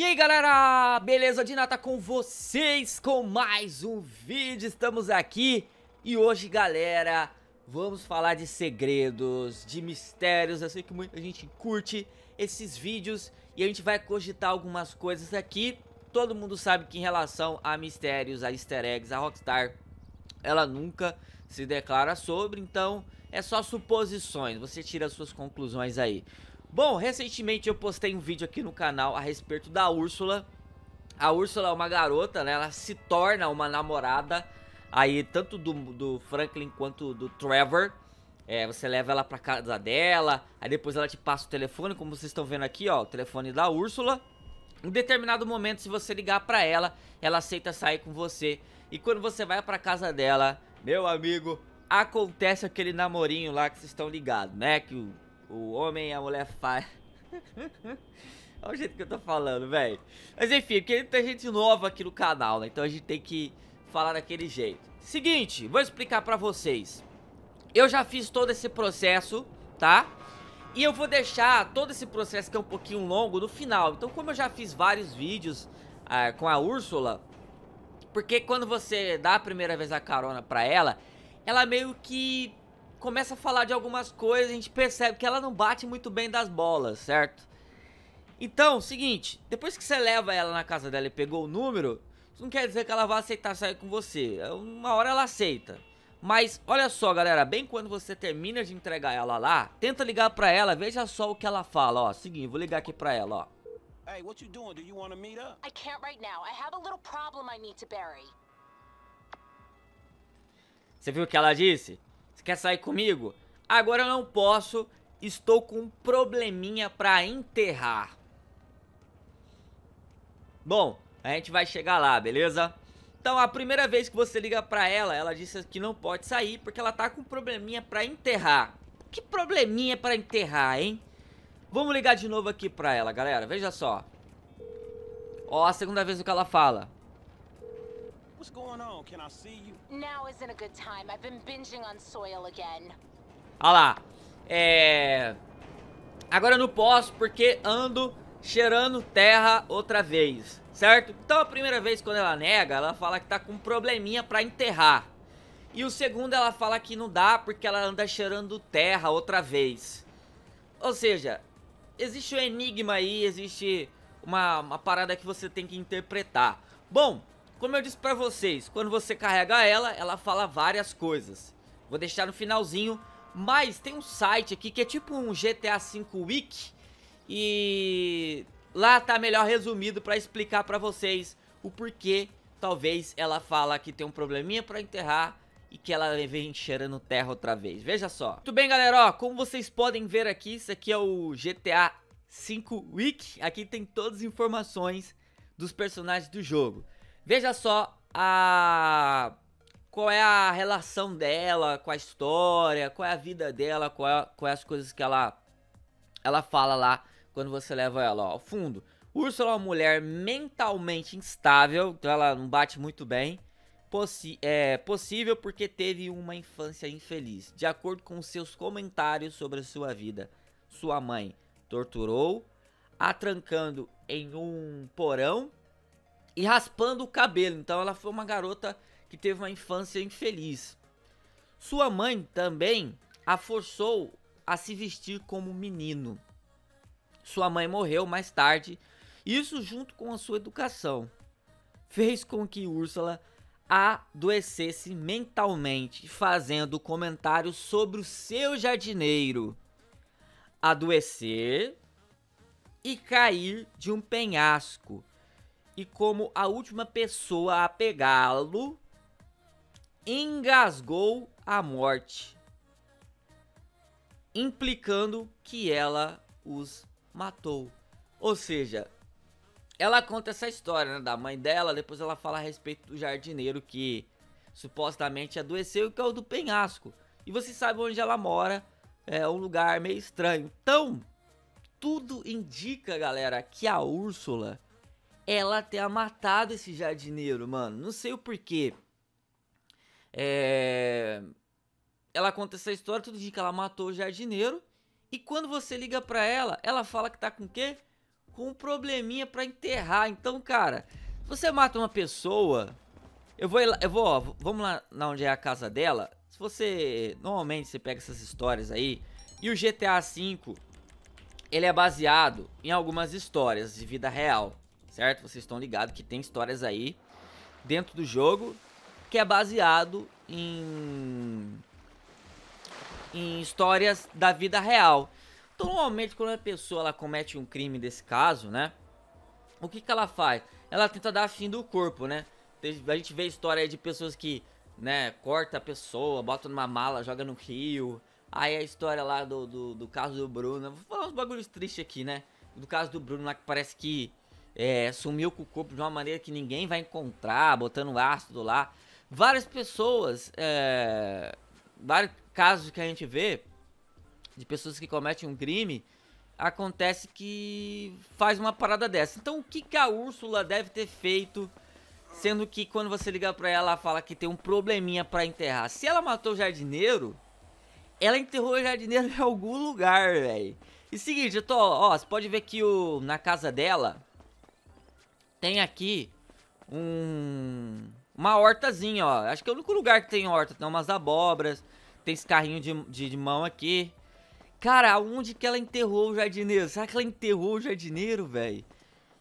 E aí galera, beleza? Dina tá com vocês com mais um vídeo, estamos aqui E hoje galera, vamos falar de segredos, de mistérios Eu sei que muita gente curte esses vídeos E a gente vai cogitar algumas coisas aqui Todo mundo sabe que em relação a mistérios, a easter eggs, a Rockstar Ela nunca se declara sobre, então é só suposições Você tira suas conclusões aí Bom, recentemente eu postei um vídeo aqui no canal a respeito da Úrsula. A Úrsula é uma garota, né? Ela se torna uma namorada aí tanto do, do Franklin quanto do Trevor. É, você leva ela pra casa dela, aí depois ela te passa o telefone, como vocês estão vendo aqui, ó, o telefone da Úrsula. Em determinado momento, se você ligar pra ela, ela aceita sair com você. E quando você vai pra casa dela, meu amigo, acontece aquele namorinho lá que vocês estão ligados, né? Que o o homem e a mulher faz. Olha o jeito que eu tô falando, velho. Mas enfim, porque tem gente nova aqui no canal, né? Então a gente tem que falar daquele jeito. Seguinte, vou explicar pra vocês. Eu já fiz todo esse processo, tá? E eu vou deixar todo esse processo que é um pouquinho longo no final. Então como eu já fiz vários vídeos ah, com a Úrsula... Porque quando você dá a primeira vez a carona pra ela, ela meio que começa a falar de algumas coisas, a gente percebe que ela não bate muito bem das bolas, certo? Então, seguinte, depois que você leva ela na casa dela e pegou o número, isso não quer dizer que ela vai aceitar sair com você. É uma hora ela aceita. Mas olha só, galera, bem quando você termina de entregar ela lá, tenta ligar pra ela, veja só o que ela fala, ó. Seguinte, vou ligar aqui pra ela, ó. Hey, what you doing? Do you want to meet up? I can't right now. I have a little problem I need to bury. Você viu o que ela disse? Quer sair comigo? Agora eu não posso, estou com um probleminha para enterrar. Bom, a gente vai chegar lá, beleza? Então, a primeira vez que você liga para ela, ela disse que não pode sair porque ela tá com um probleminha para enterrar. Que probleminha para enterrar, hein? Vamos ligar de novo aqui para ela, galera. Veja só. Ó, a segunda vez que ela fala. What's going on? Can I see you? Now isn't a good time. I've been binging on soil again. Ah lá. É... Agora eu não posso porque ando cheirando terra outra vez, certo? Então a primeira vez quando ela nega, ela fala que tá com um probleminha pra enterrar. E o segundo ela fala que não dá porque ela anda cheirando terra outra vez. Ou seja, existe um enigma aí, existe uma, uma parada que você tem que interpretar. Bom, como eu disse para vocês, quando você carrega ela, ela fala várias coisas. Vou deixar no finalzinho, mas tem um site aqui que é tipo um GTA V Wiki e lá tá melhor resumido para explicar para vocês o porquê talvez ela fala que tem um probleminha para enterrar e que ela vem cheirando terra outra vez. Veja só. Muito bem, galera, ó, como vocês podem ver aqui, isso aqui é o GTA 5 Week. Aqui tem todas as informações dos personagens do jogo. Veja só a qual é a relação dela com a história, qual é a vida dela, qual é, qual é as coisas que ela ela fala lá quando você leva ela ó, ao fundo. Úrsula é uma mulher mentalmente instável, então ela não bate muito bem. Possi é possível porque teve uma infância infeliz. De acordo com seus comentários sobre a sua vida, sua mãe torturou, atrancando em um porão e raspando o cabelo. Então ela foi uma garota que teve uma infância infeliz. Sua mãe também a forçou a se vestir como menino. Sua mãe morreu mais tarde, isso junto com a sua educação fez com que Úrsula adoecesse mentalmente, fazendo comentários sobre o seu jardineiro. Adoecer e cair de um penhasco e como a última pessoa a pegá-lo, engasgou a morte, implicando que ela os matou. Ou seja, ela conta essa história né, da mãe dela, depois ela fala a respeito do jardineiro que supostamente adoeceu e caiu do penhasco. E você sabe onde ela mora, é um lugar meio estranho. Então, tudo indica, galera, que a Úrsula ela tenha matado esse jardineiro, mano. Não sei o porquê. É... Ela conta essa história todo dia que ela matou o jardineiro. E quando você liga pra ela, ela fala que tá com o quê? Com um probleminha pra enterrar. Então, cara, se você mata uma pessoa. Eu vou, eu vou, ó, vamos lá na onde é a casa dela. Se você. Normalmente você pega essas histórias aí. E o GTA V, ele é baseado em algumas histórias de vida real certo? Vocês estão ligados que tem histórias aí dentro do jogo que é baseado em em histórias da vida real. Então, normalmente quando a pessoa ela comete um crime desse caso, né? O que que ela faz? Ela tenta dar fim do corpo, né? A gente vê história de pessoas que, né, corta a pessoa, bota numa mala, joga no rio. Aí a história lá do, do, do caso do Bruno. Vou falar uns bagulhos tristes aqui, né? Do caso do Bruno lá que parece que é, sumiu com o corpo de uma maneira que ninguém vai encontrar, botando ácido lá. Várias pessoas, é, vários casos que a gente vê de pessoas que cometem um crime, acontece que faz uma parada dessa. Então, o que, que a Úrsula deve ter feito? Sendo que quando você liga para ela, ela fala que tem um probleminha para enterrar. Se ela matou o jardineiro, ela enterrou o jardineiro em algum lugar, velho. E seguinte, eu tô, ó, você pode ver que o, na casa dela, tem aqui um, uma hortazinha, ó. Acho que é o único lugar que tem horta. Tem umas abobras, tem esse carrinho de, de, de mão aqui. Cara, onde que ela enterrou o jardineiro? Será que ela enterrou o jardineiro, velho?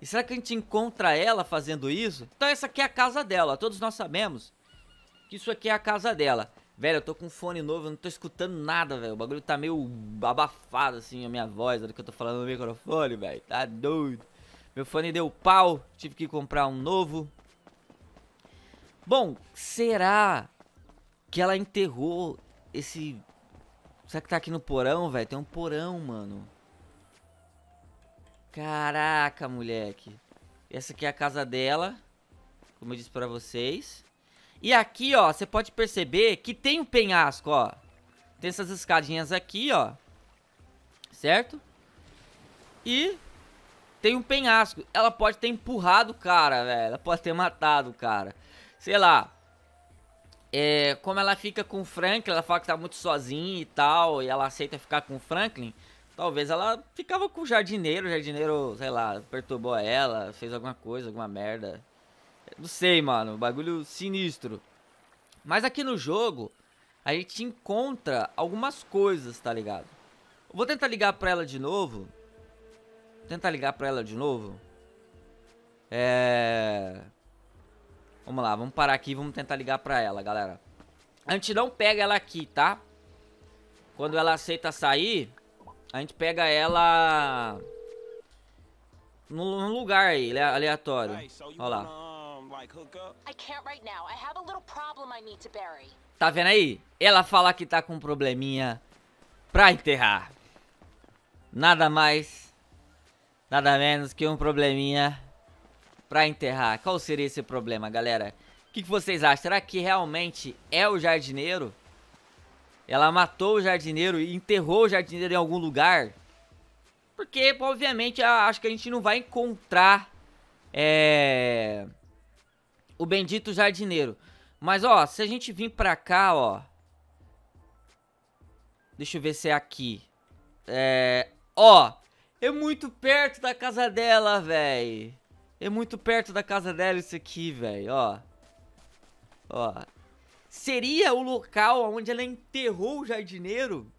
E será que a gente encontra ela fazendo isso? Então essa aqui é a casa dela, todos nós sabemos que isso aqui é a casa dela. Velho, eu tô com um fone novo, eu não tô escutando nada, velho. O bagulho tá meio abafado, assim, a minha voz, do que eu tô falando no microfone, velho. Tá doido. Meu fone deu pau, tive que comprar um novo. Bom, será que ela enterrou esse... Será que tá aqui no porão, velho? Tem um porão, mano. Caraca, moleque. Essa aqui é a casa dela, como eu disse pra vocês. E aqui, ó, você pode perceber que tem um penhasco, ó. Tem essas escadinhas aqui, ó. Certo? E tem um penhasco. Ela pode ter empurrado o cara, velho. Ela pode ter matado o cara. Sei lá. É, como ela fica com o Franklin, ela fala que tá muito sozinha e tal, e ela aceita ficar com o Franklin. Talvez ela ficava com o jardineiro, o jardineiro, sei lá, perturbou ela, fez alguma coisa, alguma merda. Não sei, mano, bagulho sinistro. Mas aqui no jogo, a gente encontra algumas coisas, tá ligado? Vou tentar ligar pra ela de novo Tentar ligar pra ela de novo. É... Vamos lá, vamos parar aqui e vamos tentar ligar pra ela, galera. A gente não pega ela aqui, tá? Quando ela aceita sair, a gente pega ela num lugar aí, aleatório. Olha lá. Tá vendo aí? Ela fala que tá com um probleminha pra enterrar. Nada mais, Nada menos que um probleminha pra enterrar. Qual seria esse problema, galera? O que, que vocês acham? Será que realmente é o jardineiro? Ela matou o jardineiro e enterrou o jardineiro em algum lugar? Porque, obviamente, acho que a gente não vai encontrar é... o bendito jardineiro. Mas, ó, se a gente vir pra cá, ó... Deixa eu ver se é aqui. É... Ó, é muito perto da casa dela, velho. É muito perto da casa dela isso aqui, velho, ó. Ó. Seria o local onde ela enterrou o jardineiro?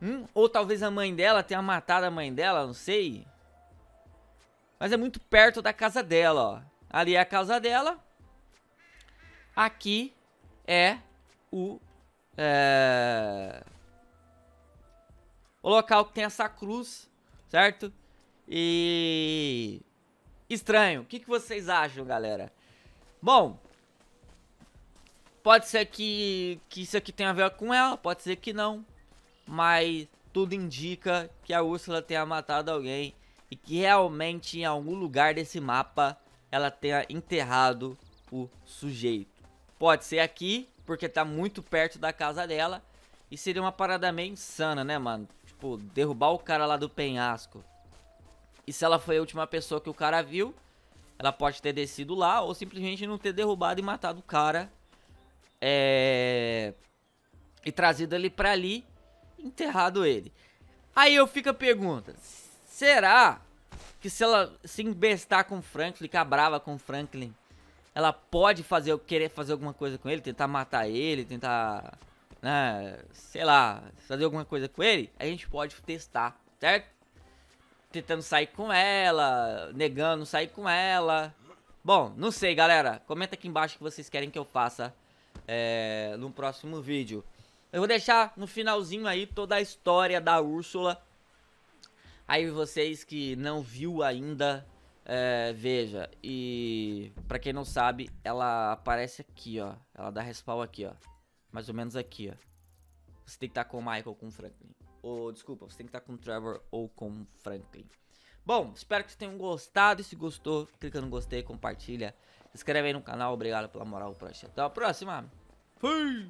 Hum? Ou talvez a mãe dela tenha matado a mãe dela, não sei. Mas é muito perto da casa dela, ó. Ali é a casa dela. Aqui é o... É o local que tem essa cruz, certo? E. Estranho. O que, que vocês acham, galera? Bom. Pode ser que, que isso aqui tenha a ver com ela, pode ser que não. Mas tudo indica que a Úrsula tenha matado alguém e que realmente em algum lugar desse mapa ela tenha enterrado o sujeito. Pode ser aqui, porque tá muito perto da casa dela e seria uma parada meio insana, né, mano? tipo, derrubar o cara lá do penhasco. E se ela foi a última pessoa que o cara viu, ela pode ter descido lá ou simplesmente não ter derrubado e matado o cara. É... E trazido ele pra ali, enterrado ele. Aí eu fico a pergunta: será que se ela se embestar com o Franklin, ficar brava com o Franklin, ela pode fazer querer fazer alguma coisa com ele, tentar matar ele, tentar né, sei lá, fazer alguma coisa com ele, a gente pode testar, certo? Tentando sair com ela, negando sair com ela. Bom, não sei, galera. Comenta aqui embaixo o que vocês querem que eu faça é, eh, no próximo vídeo. Eu vou deixar no finalzinho aí toda a história da Úrsula. Aí vocês que não viu ainda, é, veja. E para quem não sabe, ela aparece aqui, ó. Ela dá respawn aqui, ó mais ou menos aqui, ó. Você tem que estar tá com o Michael ou com o Franklin. Ou, desculpa, você tem que estar tá com o Trevor ou com o Franklin. Bom, espero que vocês tenham gostado. E se gostou, clica no gostei, compartilha. Se inscreve aí no canal. Obrigado pela moral, Até a próxima. Fui!